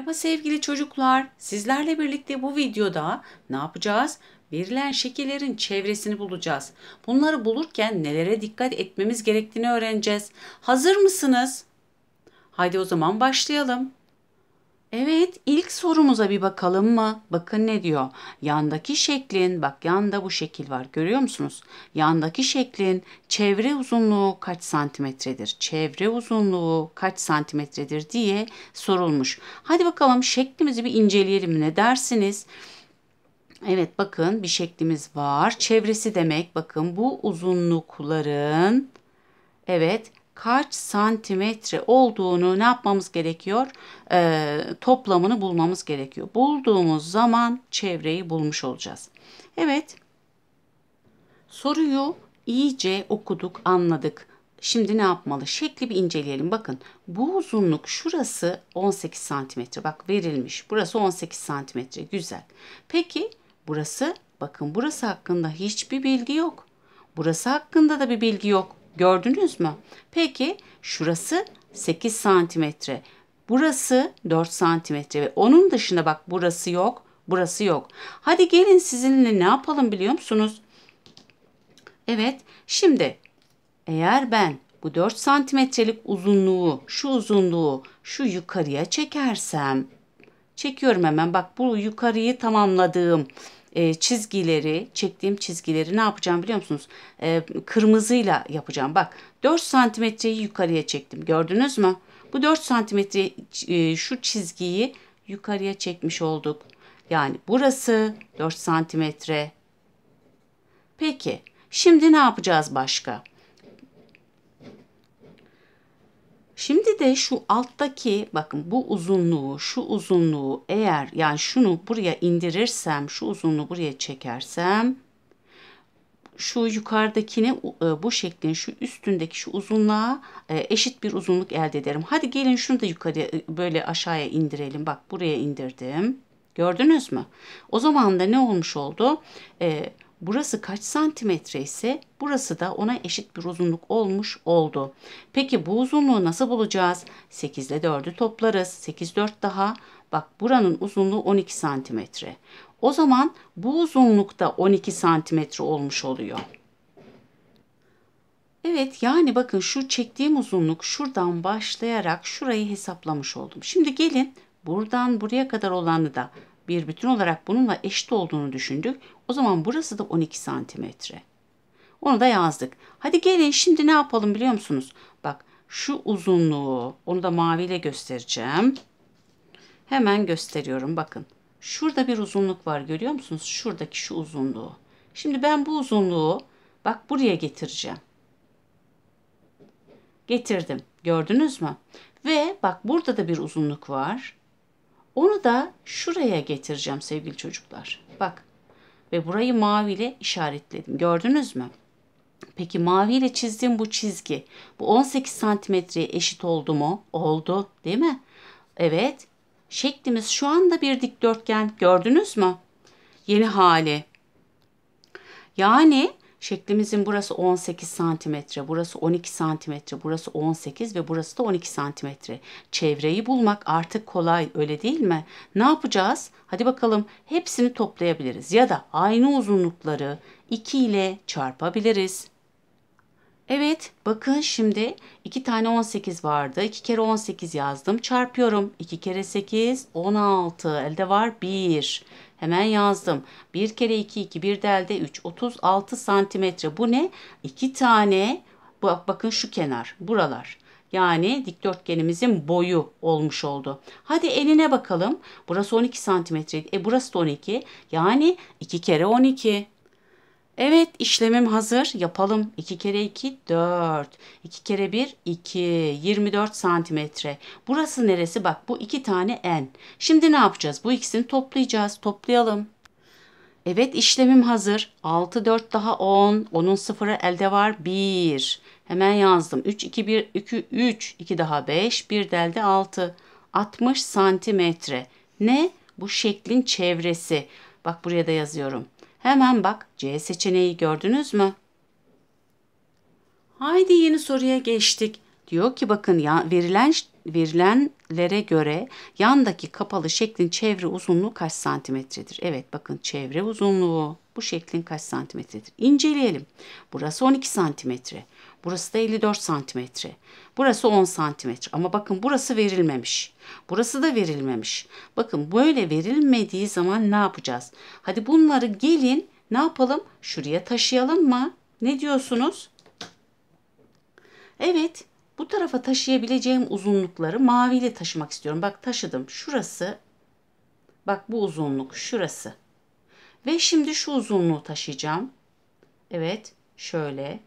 Merhaba sevgili çocuklar. Sizlerle birlikte bu videoda ne yapacağız? Verilen şekillerin çevresini bulacağız. Bunları bulurken nelere dikkat etmemiz gerektiğini öğreneceğiz. Hazır mısınız? Haydi o zaman başlayalım. Evet, ilk sorumuza bir bakalım mı? Bakın ne diyor? Yandaki şeklin, bak yanda bu şekil var. Görüyor musunuz? Yandaki şeklin çevre uzunluğu kaç santimetredir? Çevre uzunluğu kaç santimetredir diye sorulmuş. Hadi bakalım şeklimizi bir inceleyelim. Ne dersiniz? Evet bakın bir şeklimiz var. Çevresi demek bakın bu uzunlukların evet kaç santimetre olduğunu ne yapmamız gerekiyor? Ee, toplamını bulmamız gerekiyor. Bulduğumuz zaman çevreyi bulmuş olacağız. Evet. Soruyu iyice okuduk, anladık. Şimdi ne yapmalı? Şekli bir inceleyelim. Bakın bu uzunluk şurası 18 santimetre. Bak verilmiş. Burası 18 santimetre. Güzel. Peki burası? Bakın burası hakkında hiçbir bilgi yok. Burası hakkında da bir bilgi yok. Gördünüz mü? Peki şurası 8 santimetre. Burası 4 santimetre ve onun dışında bak burası yok, burası yok. Hadi gelin sizinle ne yapalım biliyor musunuz? Evet, şimdi eğer ben bu 4 santimetrelik uzunluğu, şu uzunluğu şu yukarıya çekersem, çekiyorum hemen bak bu yukarıyı tamamladığım e, çizgileri, çektiğim çizgileri ne yapacağım biliyor musunuz? E, kırmızıyla yapacağım. Bak 4 santimetreyi yukarıya çektim. Gördünüz mü? Bu 4 santimetre e, şu çizgiyi yukarıya çekmiş olduk. Yani burası 4 santimetre. Peki şimdi ne yapacağız başka? Şimdi de şu alttaki bakın bu uzunluğu şu uzunluğu eğer yani şunu buraya indirirsem şu uzunluğu buraya çekersem şu yukarıdakini e, bu şeklin şu üstündeki şu uzunluğa e, eşit bir uzunluk elde ederim. Hadi gelin şunu da yukarıya e, böyle aşağıya indirelim. Bak buraya indirdim. Gördünüz mü? O zaman da ne olmuş oldu? Ee, burası kaç santimetre ise burası da ona eşit bir uzunluk olmuş oldu. Peki bu uzunluğu nasıl bulacağız? 8 ile 4'ü toplarız. 8 4 daha. Bak buranın uzunluğu 12 santimetre. O zaman bu uzunluk uzunlukta 12 santimetre olmuş oluyor. Evet yani bakın şu çektiğim uzunluk şuradan başlayarak şurayı hesaplamış oldum. Şimdi gelin buradan buraya kadar olanı da bir bütün olarak bununla eşit olduğunu düşündük. O zaman burası da 12 santimetre. Onu da yazdık. Hadi gelin şimdi ne yapalım biliyor musunuz? Bak şu uzunluğu onu da maviyle göstereceğim. Hemen gösteriyorum bakın. Şurada bir uzunluk var görüyor musunuz? Şuradaki şu uzunluğu. Şimdi ben bu uzunluğu bak buraya getireceğim. Getirdim. Gördünüz mü? Ve bak burada da bir uzunluk var. Onu da şuraya getireceğim sevgili çocuklar. Bak ve burayı maviyle işaretledim. Gördünüz mü? Peki maviyle çizdiğim bu çizgi bu 18 santimetreye eşit oldu mu? Oldu değil mi? Evet. Şeklimiz şu anda bir dikdörtgen. Gördünüz mü? Yeni hali. Yani Şeklimizin burası 18 santimetre, burası 12 santimetre, burası 18 ve burası da 12 santimetre. Çevreyi bulmak artık kolay öyle değil mi? Ne yapacağız? Hadi bakalım hepsini toplayabiliriz ya da aynı uzunlukları 2 ile çarpabiliriz. Evet bakın şimdi 2 tane 18 vardı. 2 kere 18 yazdım. Çarpıyorum. 2 kere 8 16. Elde var 1. Hemen yazdım. 1 kere 2 2 bir de elde 3. 36 santimetre. Bu ne? 2 tane bak, bakın şu kenar buralar. Yani dikdörtgenimizin boyu olmuş oldu. Hadi enine bakalım. Burası 12 santimetre. E burası da 12. Yani 2 kere 12. Evet işlemim hazır. Yapalım. 2 kere 2 4. 2 kere 1 2. 24 santimetre. Burası neresi? Bak bu iki tane en. Şimdi ne yapacağız? Bu ikisini toplayacağız. Toplayalım. Evet işlemim hazır. 6 4 daha 10. Onun sıfırı elde var 1. Hemen yazdım. 3 2 1 2 3 2 daha 5. 1 de elde 6. 60 santimetre. Ne? Bu şeklin çevresi. Bak buraya da yazıyorum. Hemen bak C seçeneği gördünüz mü? Haydi yeni soruya geçtik. Diyor ki bakın ya, verilen verilenlere göre yandaki kapalı şeklin çevre uzunluğu kaç santimetredir? Evet bakın çevre uzunluğu bu şeklin kaç santimetredir? İnceleyelim. Burası 12 santimetre. Burası da 54 santimetre. Burası 10 santimetre. Ama bakın burası verilmemiş. Burası da verilmemiş. Bakın böyle verilmediği zaman ne yapacağız? Hadi bunları gelin ne yapalım? Şuraya taşıyalım mı? Ne diyorsunuz? Evet. Bu tarafa taşıyabileceğim uzunlukları maviyle taşımak istiyorum. Bak taşıdım. Şurası. Bak bu uzunluk. Şurası. Ve şimdi şu uzunluğu taşıyacağım. Evet. Şöyle.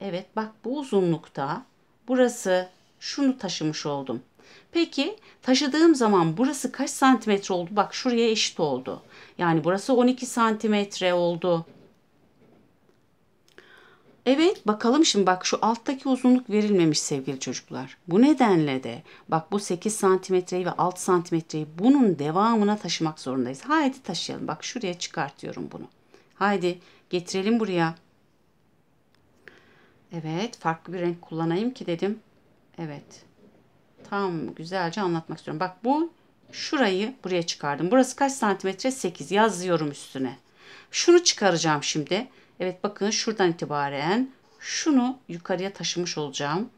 Evet bak bu uzunlukta burası şunu taşımış oldum. Peki taşıdığım zaman burası kaç santimetre oldu? Bak şuraya eşit oldu. Yani burası 12 santimetre oldu. Evet bakalım şimdi bak şu alttaki uzunluk verilmemiş sevgili çocuklar. Bu nedenle de bak bu 8 santimetreyi ve 6 santimetreyi bunun devamına taşımak zorundayız. Haydi taşıyalım. Bak şuraya çıkartıyorum bunu. Haydi getirelim buraya. Evet farklı bir renk kullanayım ki dedim. Evet. Tam güzelce anlatmak istiyorum. Bak bu şurayı buraya çıkardım. Burası kaç santimetre? 8 yazıyorum üstüne. Şunu çıkaracağım şimdi. Evet bakın şuradan itibaren şunu yukarıya taşımış olacağım.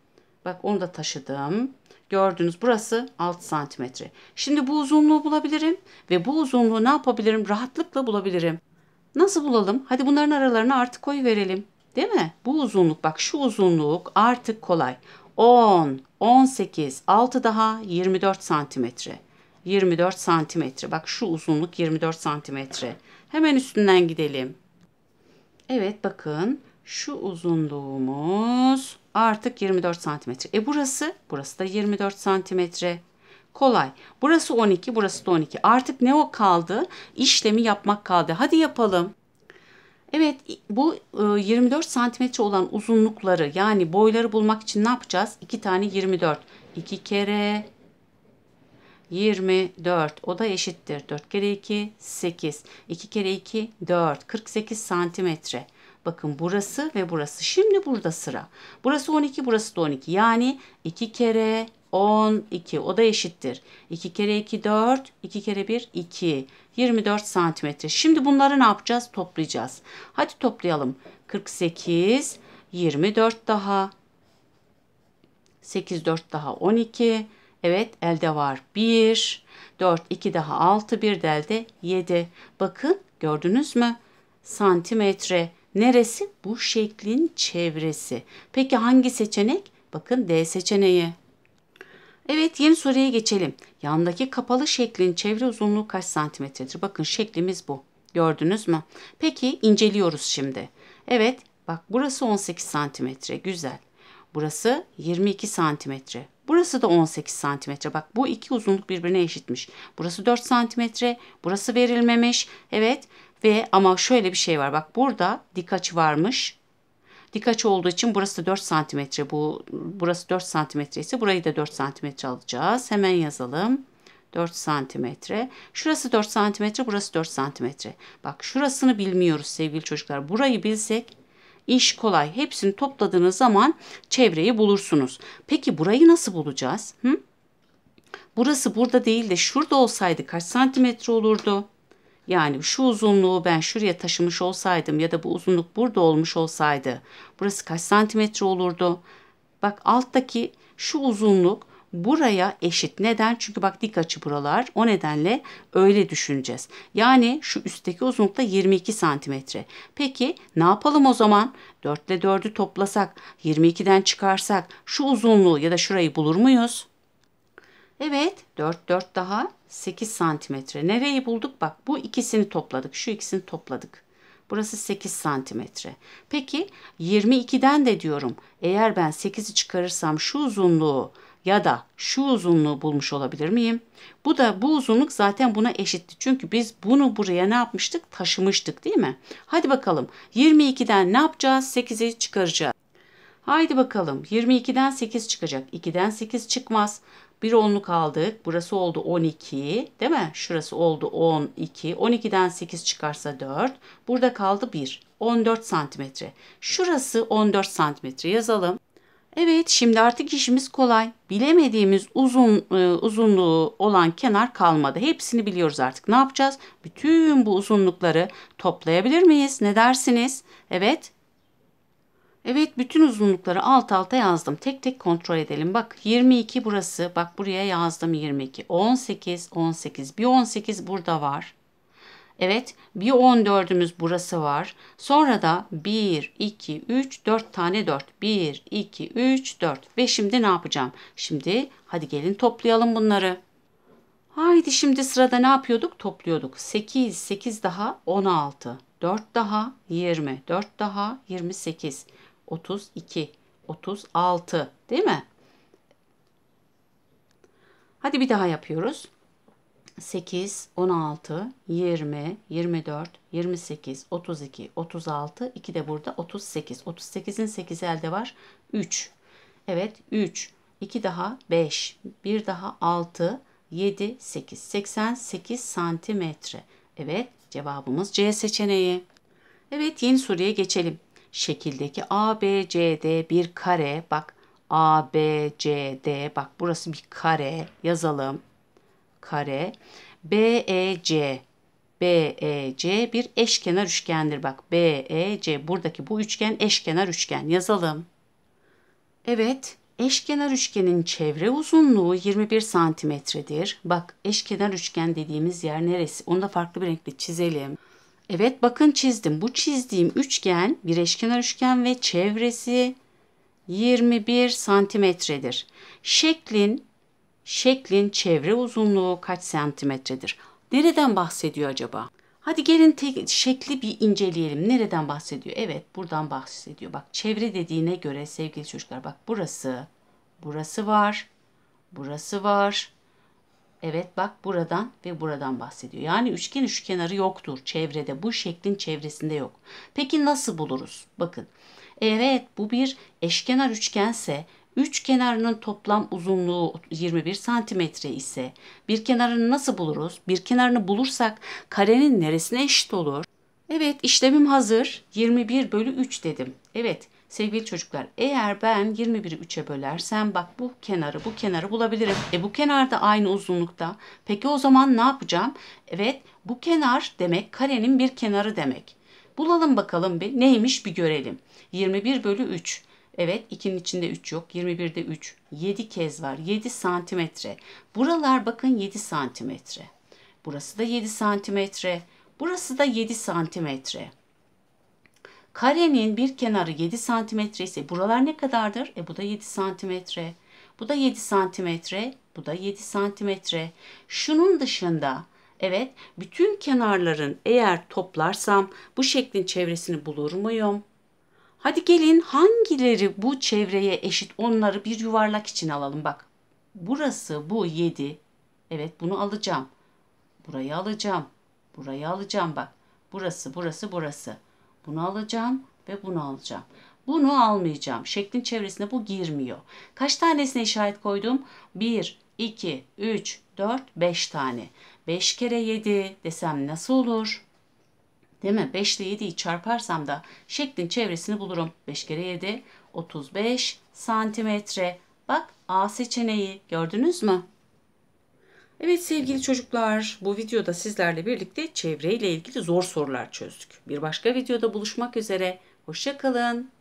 Bak onu da taşıdım. Gördünüz burası 6 santimetre. Şimdi bu uzunluğu bulabilirim ve bu uzunluğu ne yapabilirim? Rahatlıkla bulabilirim. Nasıl bulalım? Hadi bunların aralarına artı koyu verelim. Değil mi? Bu uzunluk bak şu uzunluk artık kolay. 10, 18, 6 daha 24 santimetre. 24 santimetre. Bak şu uzunluk 24 santimetre. Hemen üstünden gidelim. Evet bakın şu uzunluğumuz artık 24 santimetre. E burası? Burası da 24 santimetre. Kolay. Burası 12, burası da 12. Artık ne o kaldı? İşlemi yapmak kaldı. Hadi yapalım. Evet bu 24 ıı, santimetre olan uzunlukları yani boyları bulmak için ne yapacağız? 2 tane 24. 2 kere 24 o da eşittir. 4 kere 2 8. 2 kere 2 4. 48 santimetre. Bakın burası ve burası. Şimdi burada sıra. Burası 12 burası da 12. Yani 2 kere 12. O da eşittir. 2 kere 2 4, 2 kere 1 2. 24 santimetre. Şimdi bunları ne yapacağız? Toplayacağız. Hadi toplayalım. 48, 24 daha. 8, 4 daha 12. Evet elde var 1, 4, 2 daha 6, 1 de elde 7. Bakın gördünüz mü? Santimetre. Neresi? Bu şeklin çevresi. Peki hangi seçenek? Bakın D seçeneği. Evet yeni soruya geçelim. Yandaki kapalı şeklin çevre uzunluğu kaç santimetredir? Bakın şeklimiz bu. Gördünüz mü? Peki inceliyoruz şimdi. Evet bak burası 18 santimetre. Güzel. Burası 22 santimetre. Burası da 18 santimetre. Bak bu iki uzunluk birbirine eşitmiş. Burası 4 santimetre. Burası verilmemiş. Evet ve ama şöyle bir şey var. Bak burada dik açı varmış. Dik açı olduğu için burası 4 santimetre. Bu, burası 4 santimetre ise burayı da 4 santimetre alacağız. Hemen yazalım. 4 santimetre. Şurası 4 santimetre, burası 4 santimetre. Bak şurasını bilmiyoruz sevgili çocuklar. Burayı bilsek iş kolay. Hepsini topladığınız zaman çevreyi bulursunuz. Peki burayı nasıl bulacağız? Hı? Burası burada değil de şurada olsaydı kaç santimetre olurdu? Yani şu uzunluğu ben şuraya taşımış olsaydım ya da bu uzunluk burada olmuş olsaydı burası kaç santimetre olurdu? Bak alttaki şu uzunluk buraya eşit. Neden? Çünkü bak dik açı buralar. O nedenle öyle düşüneceğiz. Yani şu üstteki uzunluk da 22 santimetre. Peki ne yapalım o zaman? 4 ile 4'ü toplasak, 22'den çıkarsak şu uzunluğu ya da şurayı bulur muyuz? Evet 4 4 daha 8 santimetre. Nereyi bulduk? Bak bu ikisini topladık. Şu ikisini topladık. Burası 8 santimetre. Peki 22'den de diyorum eğer ben 8'i çıkarırsam şu uzunluğu ya da şu uzunluğu bulmuş olabilir miyim? Bu da bu uzunluk zaten buna eşitti. Çünkü biz bunu buraya ne yapmıştık? Taşımıştık değil mi? Hadi bakalım 22'den ne yapacağız? 8'i çıkaracağız. Haydi bakalım 22'den 8 çıkacak. 2'den 8 çıkmaz. Bir onluk aldık. Burası oldu 12 değil mi? Şurası oldu 12. 12'den 8 çıkarsa 4. Burada kaldı 1. 14 santimetre. Şurası 14 santimetre yazalım. Evet şimdi artık işimiz kolay. Bilemediğimiz uzun e, uzunluğu olan kenar kalmadı. Hepsini biliyoruz artık. Ne yapacağız? Bütün bu uzunlukları toplayabilir miyiz? Ne dersiniz? Evet Evet bütün uzunlukları alt alta yazdım. Tek tek kontrol edelim. Bak 22 burası. Bak buraya yazdım 22. 18, 18. Bir 18 burada var. Evet bir 14'ümüz burası var. Sonra da 1, 2, 3, 4 tane 4. 1, 2, 3, 4. Ve şimdi ne yapacağım? Şimdi hadi gelin toplayalım bunları. Haydi şimdi sırada ne yapıyorduk? Topluyorduk. 8, 8 daha 16. 4 daha 20, 4 daha 28. 32, 36 değil mi? Hadi bir daha yapıyoruz. 8, 16, 20, 24, 28, 32, 36, 2 de burada 38. 38'in 8 elde var. 3. Evet 3, 2 daha 5, 1 daha 6, 7, 8, 88 santimetre. Evet cevabımız C seçeneği. Evet yeni soruya geçelim şekildeki ABCD bir kare bak ABCD bak burası bir kare yazalım. Kare BEC BEC bir eşkenar üçgendir bak. BEC buradaki bu üçgen eşkenar üçgen yazalım. Evet, eşkenar üçgenin çevre uzunluğu 21 santimetredir. Bak eşkenar üçgen dediğimiz yer neresi? Onu da farklı bir renkle çizelim. Evet bakın çizdim. Bu çizdiğim üçgen bir eşkenar üçgen ve çevresi 21 santimetredir. Şeklin şeklin çevre uzunluğu kaç santimetredir? Nereden bahsediyor acaba? Hadi gelin tek, şekli bir inceleyelim. Nereden bahsediyor? Evet buradan bahsediyor. Bak çevre dediğine göre sevgili çocuklar bak burası, burası var, burası var, Evet bak buradan ve buradan bahsediyor. Yani üçgen üç kenarı yoktur çevrede. Bu şeklin çevresinde yok. Peki nasıl buluruz? Bakın. Evet bu bir eşkenar üçgense üç kenarının toplam uzunluğu 21 santimetre ise bir kenarını nasıl buluruz? Bir kenarını bulursak karenin neresine eşit olur? Evet işlemim hazır. 21 bölü 3 dedim. Evet Sevgili çocuklar eğer ben 21'i 3'e bölersem bak bu kenarı bu kenarı bulabilirim. E bu kenar da aynı uzunlukta. Peki o zaman ne yapacağım? Evet bu kenar demek karenin bir kenarı demek. Bulalım bakalım bir neymiş bir görelim. 21 bölü 3. Evet 2'nin içinde 3 yok. 21'de 3. 7 kez var. 7 santimetre. Buralar bakın 7 santimetre. Burası da 7 santimetre. Burası da 7 santimetre. Karenin bir kenarı 7 santimetre ise buralar ne kadardır? E bu da 7 santimetre. Bu da 7 santimetre. Bu da 7 santimetre. Şunun dışında evet bütün kenarların eğer toplarsam bu şeklin çevresini bulur muyum? Hadi gelin hangileri bu çevreye eşit onları bir yuvarlak için alalım bak. Burası bu 7. Evet bunu alacağım. Burayı alacağım. Burayı alacağım bak. Burası burası burası. Bunu alacağım ve bunu alacağım. Bunu almayacağım. Şeklin çevresine bu girmiyor. Kaç tanesine işaret koydum? 1, 2, 3, 4, 5 tane. 5 kere 7 desem nasıl olur? Değil mi? 5 ile 7'yi çarparsam da şeklin çevresini bulurum. 5 kere 7, 35 santimetre. Bak A seçeneği gördünüz mü? Evet sevgili çocuklar, bu videoda sizlerle birlikte çevreyle ilgili zor sorular çözdük. Bir başka videoda buluşmak üzere. Hoşçakalın.